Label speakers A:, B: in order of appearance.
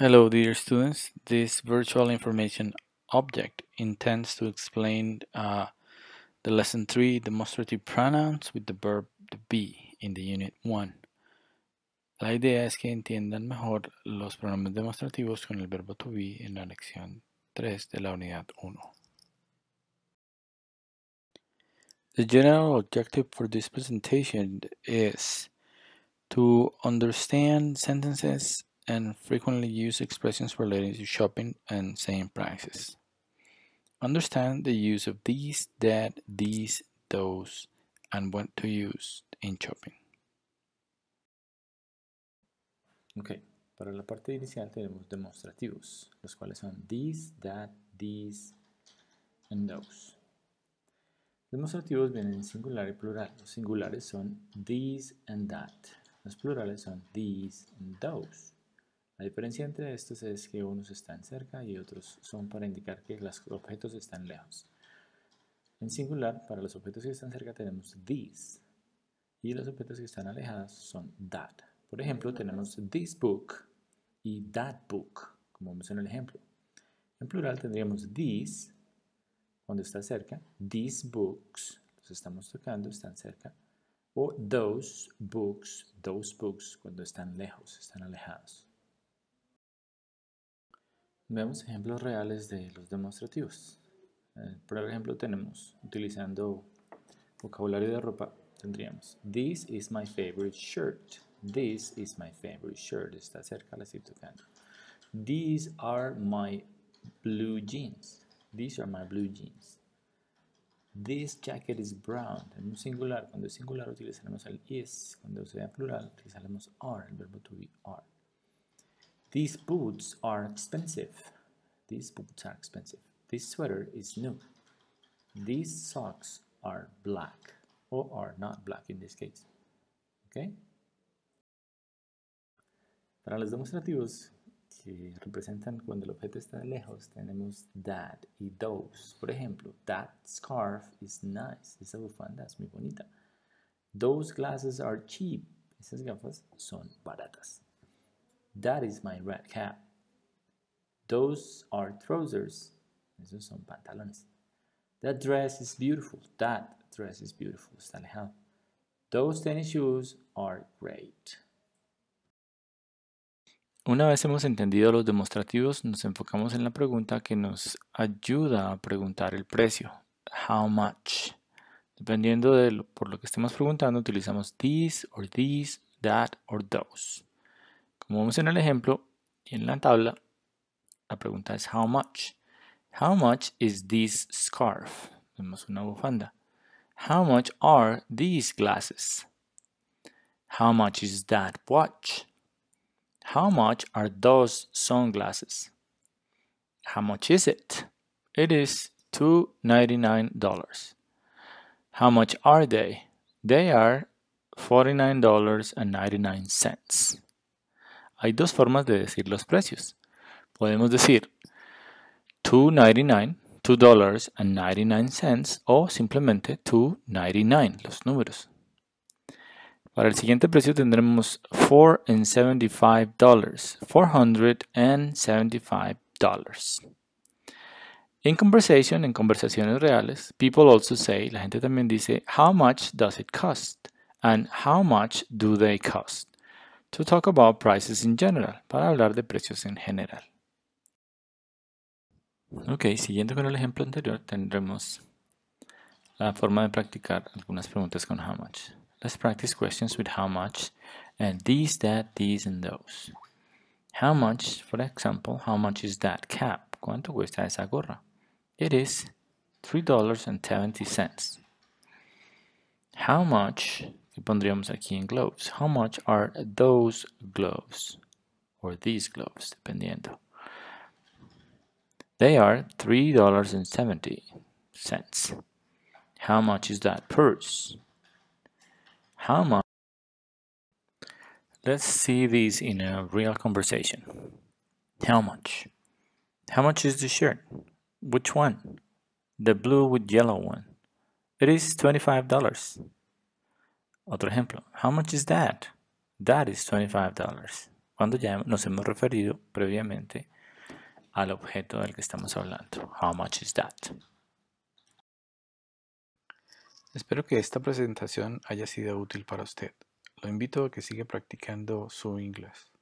A: Hello dear students, this virtual information object intends to explain uh, the lesson 3 demonstrative pronouns with the verb to be in the unit 1. La idea es que entiendan mejor los pronombres demostrativos con el verbo to be en la lección 3 de la unidad 1. The general objective for this presentation is to understand sentences and frequently used expressions relating to shopping and same prices. Understand the use of these, that, these, those, and what to use in shopping.
B: Ok, para la parte inicial tenemos demostrativos, los cuales son these, that, these, and those. Demostrativos vienen en singular y plural. Los singulares son these and that. Los plurales son these and those. La diferencia entre estos es que unos están cerca y otros son para indicar que los objetos están lejos. En singular, para los objetos que están cerca tenemos these y los objetos que están alejados son that. Por ejemplo, tenemos this book y that book, como vemos en el ejemplo. En plural tendríamos these cuando está cerca, these books, los estamos tocando, están cerca, o those books, those books cuando están lejos, están alejados. Veamos ejemplos reales de los demostrativos. Eh, por ejemplo, tenemos, utilizando vocabulario de ropa, tendríamos This is my favorite shirt. This is my favorite shirt. Está cerca, la estoy tocando. These are my blue jeans. These are my blue jeans. This jacket is brown. En un singular, cuando es singular utilizaremos el is. Cuando sea plural utilizaremos are, el verbo to be are. These boots are expensive. These boots are expensive. This sweater is new. These socks are black or are not black in this case. ok Para los demostrativos que representan cuando el objeto está lejos, tenemos that y those. Por ejemplo, that scarf is nice. Esa bufanda es muy bonita. Those glasses are cheap. Esas gafas son baratas. That is my red cap. Those are trousers. Esos son pantalones. That dress is beautiful. That dress is beautiful. Está Those tennis shoes are great. Una vez hemos entendido los demostrativos, nos enfocamos en la pregunta que nos ayuda a preguntar el precio. How much? Dependiendo de por lo que estemos preguntando, utilizamos these or these, that or those. Como vemos en el ejemplo y en la tabla, la pregunta es how much. How much is this scarf? Vemos una bufanda. How much are these glasses? How much is that watch? How much are those sunglasses? How much is it? It is $2.99. How much are they? They are $49.99. Hay dos formas de decir los precios. Podemos decir $2.99, $2.99 o simplemente $2.99, los números. Para el siguiente precio tendremos $4.75, $475. In conversation, en conversaciones reales, people also say, la gente también dice, how much does it cost? And how much do they cost? to talk about prices in general, para hablar de precios en general. Ok, siguiendo con el ejemplo anterior, tendremos la forma de practicar algunas preguntas con how much. Let's practice questions with how much and these, that, these, and those. How much, for example, how much is that cap? ¿Cuánto cuesta esa gorra? It is $3.70. How much pondríamos aquí en gloves. How much are those gloves? Or these gloves, dependiendo. They are $3.70. How much is that purse? How much? Let's see these in a real conversation. How much? How much is the shirt? Which one? The blue with yellow one. It is $25. Otro ejemplo. How much is that? That is $25. Cuando ya nos hemos referido previamente al objeto del que estamos hablando. How much is that?
A: Espero que esta presentación haya sido útil para usted. Lo invito a que siga practicando su inglés.